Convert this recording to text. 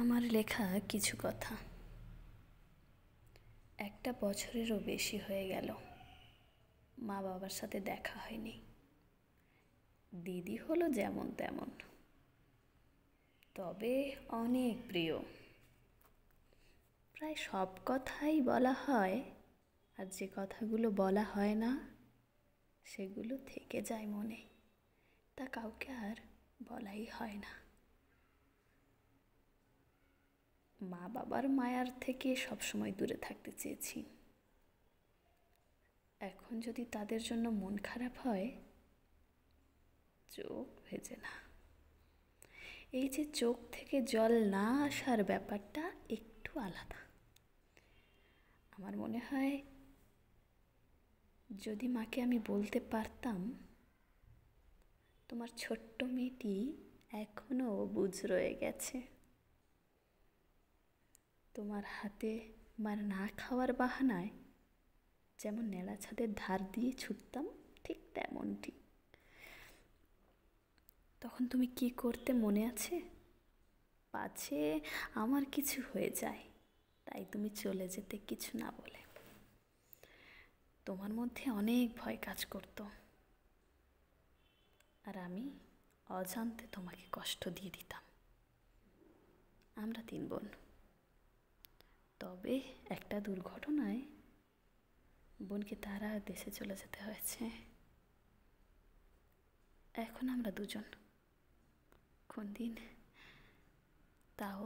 আমার লেখা কিছু কথা একটা বছরেরও বেশি হয়ে গেল মা বাবার সাথে দেখা হয়নি দিদি হলো যেমন তেমন তবে অনেক প্রিয় প্রায় সব কথাই বলা হয় আর যে কথাগুলো বলা হয় না সেগুলো থেকে যায় মনে তা কাউকে আর বলাই হয় না মা বাবার মায়ার থেকে সবসময় দূরে থাকতে চেয়েছি এখন যদি তাদের জন্য মন খারাপ হয় চোখ ভেজে না এই যে চোখ থেকে জল না আসার ব্যাপারটা একটু আলাদা আমার মনে হয় যদি মাকে আমি বলতে পারতাম তোমার ছোট্ট মেয়েটি এখনও বুঝ রয়ে গেছে তোমার হাতে মার না খাওয়ার বাহানায় যেমন নেড়া ছাদের ধার দিয়ে ছুটতাম ঠিক তেমনটি তখন তুমি কি করতে মনে আছে পাছে আমার কিছু হয়ে যায় তাই তুমি চলে যেতে কিছু না বলে তোমার মধ্যে অনেক ভয় কাজ করত আর আমি অজান্তে তোমাকে কষ্ট দিয়ে দিতাম আমরা তিন বোন তবে একটা দুর্ঘটনায় বোনকে তারা দেশে চলে যেতে হয়েছে এখন আমরা দুজন কোন দিন তাও